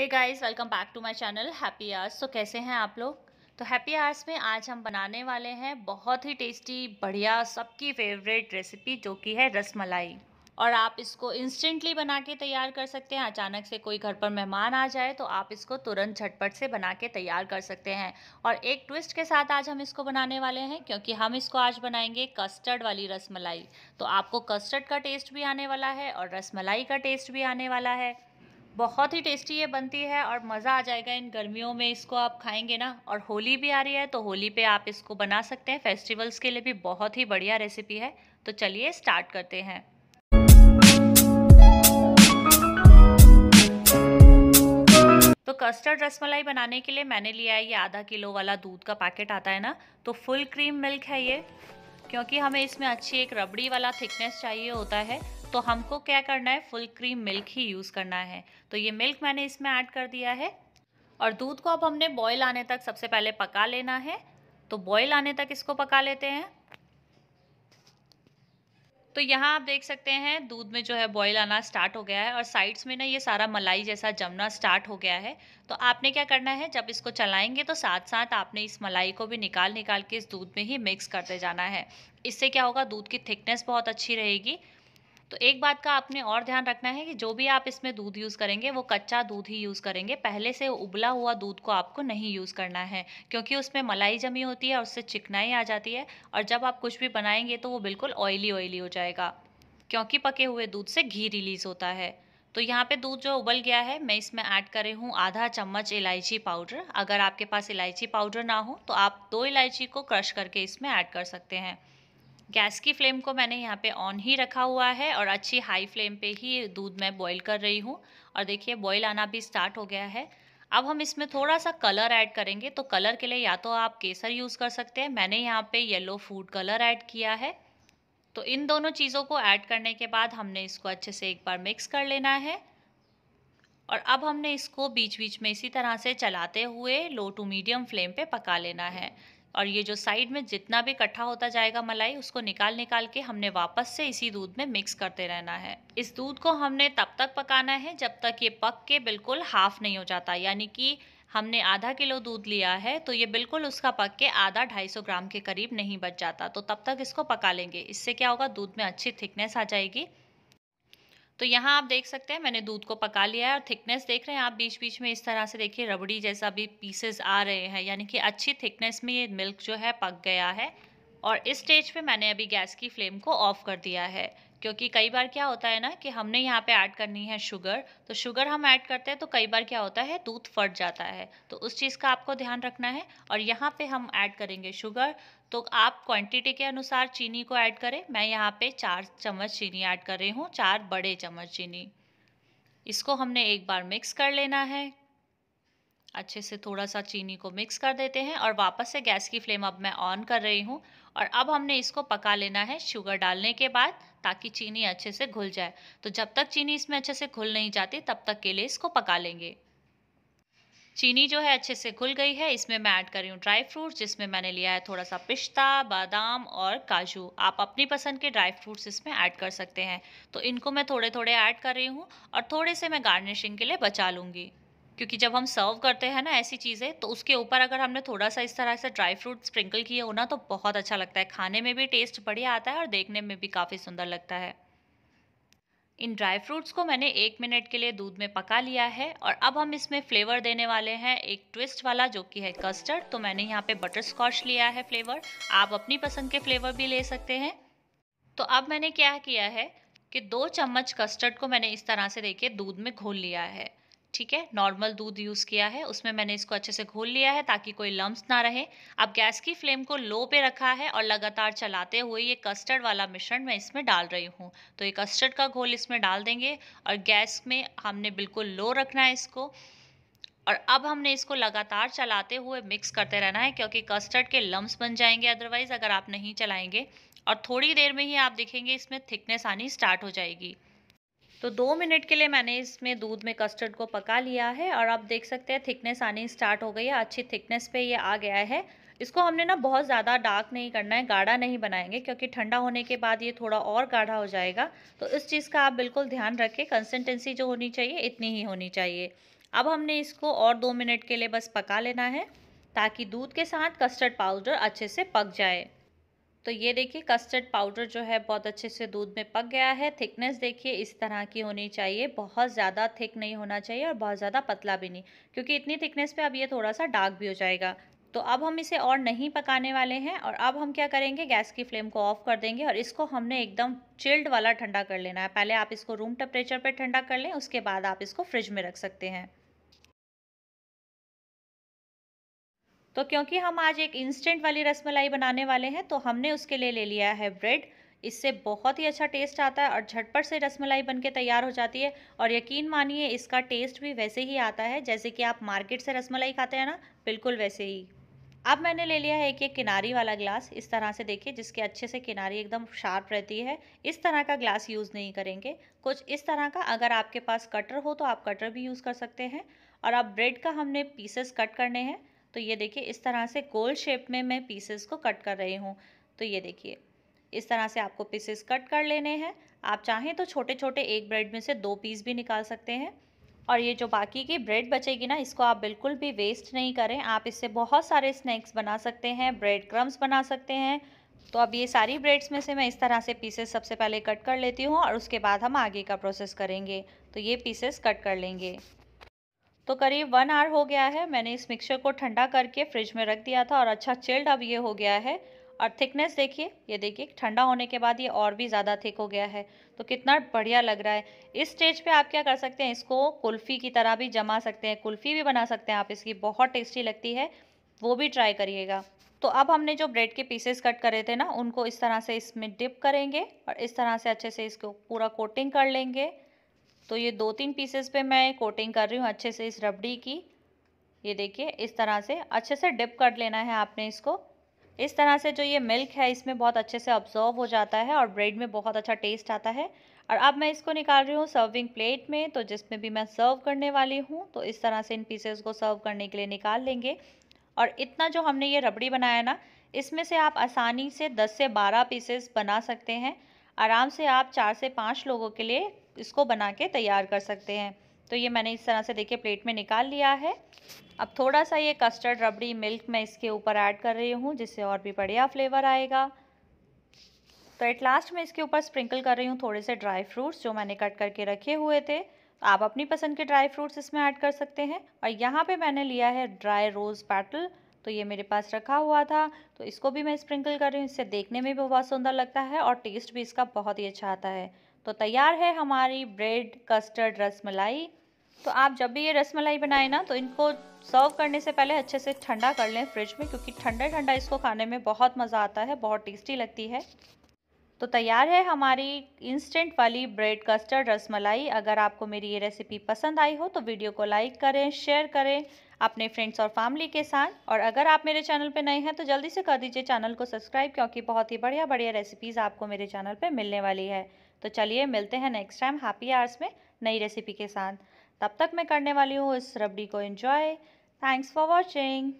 hey guys welcome back to my channel happy hours तो कैसे हैं आप लोग तो हैप्पी आर्स में आज हम बनाने वाले हैं बहुत ही टेस्टी बढ़िया सबकी फेवरेट रेसिपी जो कि है रस मलाई और आप इसको इंस्टेंटली बना के तैयार कर सकते हैं अचानक से कोई घर पर मेहमान आ जाए तो आप इसको तुरंत झटपट से बना के तैयार कर सकते हैं और एक ट्विस्ट के साथ आज हम इसको बनाने वाले हैं क्योंकि हम इसको आज बनाएंगे कस्टर्ड वाली रसमलाई तो आपको कस्टर्ड का टेस्ट भी आने वाला है और रसमलाई का टेस्ट भी आने वाला है बहुत ही टेस्टी ये बनती है और मज़ा आ जाएगा इन गर्मियों में इसको आप खाएंगे ना और होली भी आ रही है तो होली पे आप इसको बना सकते हैं फेस्टिवल्स के लिए भी बहुत ही बढ़िया रेसिपी है तो चलिए स्टार्ट करते हैं तो कस्टर्ड रसमलाई बनाने के लिए मैंने लिया है ये आधा किलो वाला दूध का पैकेट आता है ना तो फुल क्रीम मिल्क है ये क्योंकि हमें इसमें अच्छी एक रबड़ी वाला थिकनेस चाहिए होता है तो हमको क्या करना है फुल क्रीम मिल्क ही यूज़ करना है तो ये मिल्क मैंने इसमें ऐड कर दिया है और दूध को अब हमने बॉयल आने तक सबसे पहले पका लेना है तो बॉयल आने तक इसको पका लेते हैं तो यहाँ आप देख सकते हैं दूध में जो है बॉईल आना स्टार्ट हो गया है और साइड्स में ना ये सारा मलाई जैसा जमना स्टार्ट हो गया है तो आपने क्या करना है जब इसको चलाएंगे तो साथ साथ आपने इस मलाई को भी निकाल निकाल के इस दूध में ही मिक्स करते जाना है इससे क्या होगा दूध की थिकनेस बहुत अच्छी रहेगी तो एक बात का आपने और ध्यान रखना है कि जो भी आप इसमें दूध यूज़ करेंगे वो कच्चा दूध ही यूज़ करेंगे पहले से उबला हुआ दूध को आपको नहीं यूज़ करना है क्योंकि उसमें मलाई जमी होती है और उससे चिकनाई आ जाती है और जब आप कुछ भी बनाएंगे तो वो बिल्कुल ऑयली ऑयली हो जाएगा क्योंकि पके हुए दूध से घी रिलीज़ होता है तो यहाँ पे दूध जो उबल गया है मैं इसमें ऐड करे हूँ आधा चम्मच इलायची पाउडर अगर आपके पास इलायची पाउडर ना हो तो आप दो इलायची को क्रश करके इसमें ऐड कर सकते हैं गैस की फ्लेम को मैंने यहाँ पे ऑन ही रखा हुआ है और अच्छी हाई फ्लेम पे ही दूध मैं बॉईल कर रही हूँ और देखिए बॉईल आना भी स्टार्ट हो गया है अब हम इसमें थोड़ा सा कलर ऐड करेंगे तो कलर के लिए या तो आप केसर यूज़ कर सकते हैं मैंने यहाँ पे येलो फूड कलर ऐड किया है तो इन दोनों चीज़ों को ऐड करने के बाद हमने इसको अच्छे से एक बार मिक्स कर लेना है और अब हमने इसको बीच बीच में इसी तरह से चलाते हुए लो टू मीडियम फ्लेम पे पका लेना है और ये जो साइड में जितना भी इकट्ठा होता जाएगा मलाई उसको निकाल निकाल के हमने वापस से इसी दूध में मिक्स करते रहना है इस दूध को हमने तब तक पकाना है जब तक ये पक के बिल्कुल हाफ नहीं हो जाता यानी कि हमने आधा किलो दूध लिया है तो ये बिल्कुल उसका पक के आधा ढाई सौ ग्राम के करीब नहीं बच जाता तो तब तक इसको पका लेंगे इससे क्या होगा दूध में अच्छी थिकनेस आ जाएगी तो यहाँ आप देख सकते हैं मैंने दूध को पका लिया है और थिकनेस देख रहे हैं आप बीच बीच में इस तरह से देखिए रबड़ी जैसा भी पीसेस आ रहे हैं यानी कि अच्छी थिकनेस में ये मिल्क जो है पक गया है और इस स्टेज पे मैंने अभी गैस की फ्लेम को ऑफ कर दिया है क्योंकि कई बार क्या होता है ना कि हमने यहाँ पे ऐड करनी है शुगर तो शुगर हम ऐड करते हैं तो कई बार क्या होता है दूध फट जाता है तो उस चीज़ का आपको ध्यान रखना है और यहाँ पे हम ऐड करेंगे शुगर तो आप क्वांटिटी के अनुसार चीनी को ऐड करें मैं यहाँ पे चार चम्मच चीनी ऐड कर रही हूँ चार बड़े चम्मच चीनी इसको हमने एक बार मिक्स कर लेना है अच्छे से थोड़ा सा चीनी को मिक्स कर देते हैं और वापस से गैस की फ्लेम अब मैं ऑन कर रही हूँ और अब हमने इसको पका लेना है शुगर डालने के बाद ताकि चीनी अच्छे से घुल जाए तो जब तक चीनी इसमें अच्छे से घुल नहीं जाती तब तक के लिए इसको पका लेंगे चीनी जो है अच्छे से घुल गई है इसमें मैं ऐड कर रही हूँ ड्राई फ्रूट्स जिसमें मैंने लिया है थोड़ा सा पिस्ता बादाम और काजू आप अपनी पसंद के ड्राई फ्रूट्स इसमें ऐड कर सकते हैं तो इनको मैं थोड़े थोड़े ऐड कर रही हूँ और थोड़े से मैं गार्निशिंग के लिए बचा लूँगी क्योंकि जब हम सर्व करते हैं ना ऐसी चीज़ें तो उसके ऊपर अगर हमने थोड़ा सा इस तरह से ड्राई फ्रूट स्प्रिंकल किए हो ना तो बहुत अच्छा लगता है खाने में भी टेस्ट बढ़िया आता है और देखने में भी काफ़ी सुंदर लगता है इन ड्राई फ्रूट्स को मैंने एक मिनट के लिए दूध में पका लिया है और अब हम इसमें फ्लेवर देने वाले हैं एक ट्विस्ट वाला जो कि है कस्टर्ड तो मैंने यहाँ पे बटर स्कॉच लिया है फ्लेवर आप अपनी पसंद के फ्लेवर भी ले सकते हैं तो अब मैंने क्या किया है कि दो चम्मच कस्टर्ड को मैंने इस तरह से देखे दूध में घोल लिया है ठीक है नॉर्मल दूध यूज़ किया है उसमें मैंने इसको अच्छे से घोल लिया है ताकि कोई लम्ब ना रहे अब गैस की फ्लेम को लो पे रखा है और लगातार चलाते हुए ये कस्टर्ड वाला मिश्रण मैं इसमें डाल रही हूँ तो ये कस्टर्ड का घोल इसमें डाल देंगे और गैस में हमने बिल्कुल लो रखना है इसको और अब हमने इसको लगातार चलाते हुए मिक्स करते रहना है क्योंकि कस्टर्ड के लम्ब बन जाएंगे अदरवाइज़ अगर आप नहीं चलाएंगे और थोड़ी देर में ही आप देखेंगे इसमें थिकनेस आनी स्टार्ट हो जाएगी तो दो मिनट के लिए मैंने इसमें दूध में कस्टर्ड को पका लिया है और आप देख सकते हैं थिकनेस आनी स्टार्ट हो गई है अच्छी थिकनेस पे ये आ गया है इसको हमने ना बहुत ज़्यादा डार्क नहीं करना है गाढ़ा नहीं बनाएंगे क्योंकि ठंडा होने के बाद ये थोड़ा और गाढ़ा हो जाएगा तो इस चीज़ का आप बिल्कुल ध्यान रखें कंसिस्टेंसी जो होनी चाहिए इतनी ही होनी चाहिए अब हमने इसको और दो मिनट के लिए बस पका लेना है ताकि दूध के साथ कस्टर्ड पाउडर अच्छे से पक जाए तो ये देखिए कस्टर्ड पाउडर जो है बहुत अच्छे से दूध में पक गया है थिकनेस देखिए इस तरह की होनी चाहिए बहुत ज़्यादा थिक नहीं होना चाहिए और बहुत ज़्यादा पतला भी नहीं क्योंकि इतनी थिकनेस पे अब ये थोड़ा सा डार्क भी हो जाएगा तो अब हम इसे और नहीं पकाने वाले हैं और अब हम क्या करेंगे गैस की फ्लेम को ऑफ कर देंगे और इसको हमने एकदम चिल्ड वाला ठंडा कर लेना है पहले आप इसको रूम टेम्परेचर पर ठंडा कर लें उसके बाद आप इसको फ्रिज में रख सकते हैं तो क्योंकि हम आज एक इंस्टेंट वाली रसमलाई बनाने वाले हैं तो हमने उसके लिए ले लिया है ब्रेड इससे बहुत ही अच्छा टेस्ट आता है और झटपट से रसमलाई बनके तैयार हो जाती है और यकीन मानिए इसका टेस्ट भी वैसे ही आता है जैसे कि आप मार्केट से रसमलाई खाते हैं ना बिल्कुल वैसे ही अब मैंने ले लिया है एक एक किनारी वाला ग्लास इस तरह से देखिए जिसके अच्छे से किनारी एकदम शार्प रहती है इस तरह का ग्लास यूज़ नहीं करेंगे कुछ इस तरह का अगर आपके पास कटर हो तो आप कटर भी यूज़ कर सकते हैं और अब ब्रेड का हमने पीसेस कट करने हैं तो ये देखिए इस तरह से गोल शेप में मैं पीसेस को कट कर रही हूँ तो ये देखिए इस तरह से आपको पीसेस कट कर लेने हैं आप चाहें तो छोटे छोटे एक ब्रेड में से दो पीस भी निकाल सकते हैं और ये जो बाकी की ब्रेड बचेगी ना इसको आप बिल्कुल भी वेस्ट नहीं करें आप इससे बहुत सारे स्नैक्स बना सकते हैं ब्रेड क्रम्स बना सकते हैं तो अब ये सारी ब्रेड्स में से मैं इस तरह से पीसेस सबसे पहले कट कर लेती हूँ और उसके बाद हम आगे का प्रोसेस करेंगे तो ये पीसेस कट कर लेंगे तो करीब वन आवर हो गया है मैंने इस मिक्सचर को ठंडा करके फ्रिज में रख दिया था और अच्छा चिल्ड अब ये हो गया है और थिकनेस देखिए ये देखिए ठंडा होने के बाद ये और भी ज़्यादा थिक हो गया है तो कितना बढ़िया लग रहा है इस स्टेज पे आप क्या कर सकते हैं इसको कुल्फ़ी की तरह भी जमा सकते हैं कुल्फ़ी भी बना सकते हैं आप इसकी बहुत टेस्टी लगती है वो भी ट्राई करिएगा तो अब हमने जो ब्रेड के पीसेस कट करे थे ना उनको इस तरह से इसमें डिप करेंगे और इस तरह से अच्छे से इसको पूरा कोटिंग कर लेंगे तो ये दो तीन पीसेस पे मैं कोटिंग कर रही हूँ अच्छे से इस रबड़ी की ये देखिए इस तरह से अच्छे से डिप कर लेना है आपने इसको इस तरह से जो ये मिल्क है इसमें बहुत अच्छे से ऑब्जॉर्व हो जाता है और ब्रेड में बहुत अच्छा टेस्ट आता है और अब मैं इसको निकाल रही हूँ सर्विंग प्लेट में तो जिसमें भी मैं सर्व करने वाली हूँ तो इस तरह से इन पीसेस को सर्व करने के लिए निकाल लेंगे और इतना जो हमने ये रबड़ी बनाया ना इसमें से आप आसानी से 10 से 12 पीसेस बना सकते हैं आराम से आप चार से पाँच लोगों के लिए इसको बना के तैयार कर सकते हैं तो ये मैंने इस तरह से देखिए प्लेट में निकाल लिया है अब थोड़ा सा ये कस्टर्ड रबड़ी मिल्क मैं इसके ऊपर ऐड कर रही हूँ जिससे और भी बढ़िया फ्लेवर आएगा तो एट लास्ट मैं इसके ऊपर स्प्रिंकल कर रही हूँ थोड़े से ड्राई फ्रूट्स जो मैंने कट करके रखे हुए थे आप अपनी पसंद के ड्राई फ्रूट्स इसमें ऐड कर सकते हैं और यहाँ पे मैंने लिया है ड्राई रोज़ पैटल तो ये मेरे पास रखा हुआ था तो इसको भी मैं स्प्रिंकल कर रही हूँ इससे देखने में भी बहुत सुंदर लगता है और टेस्ट भी इसका बहुत ही अच्छा आता है तो तैयार है हमारी ब्रेड कस्टर्ड रसमलाई तो आप जब भी ये रसमलाई बनाए ना तो इनको सर्व करने से पहले अच्छे से ठंडा कर लें फ्रिज में क्योंकि ठंडा ठंडा इसको खाने में बहुत मज़ा आता है बहुत टेस्टी लगती है तो तैयार है हमारी इंस्टेंट वाली ब्रेड कस्टर्ड रसमलाई अगर आपको मेरी ये रेसिपी पसंद आई हो तो वीडियो को लाइक करें शेयर करें अपने फ्रेंड्स और फैमिली के साथ और अगर आप मेरे चैनल पर नए हैं तो जल्दी से कर दीजिए चैनल को सब्सक्राइब क्योंकि बहुत ही बढ़िया बढ़िया रेसिपीज़ आपको मेरे चैनल पर मिलने वाली है तो चलिए मिलते हैं नेक्स्ट टाइम हैप्पी आवर्स में नई रेसिपी के साथ तब तक मैं करने वाली हूँ इस रबड़ी को इन्जॉय थैंक्स फॉर वॉचिंग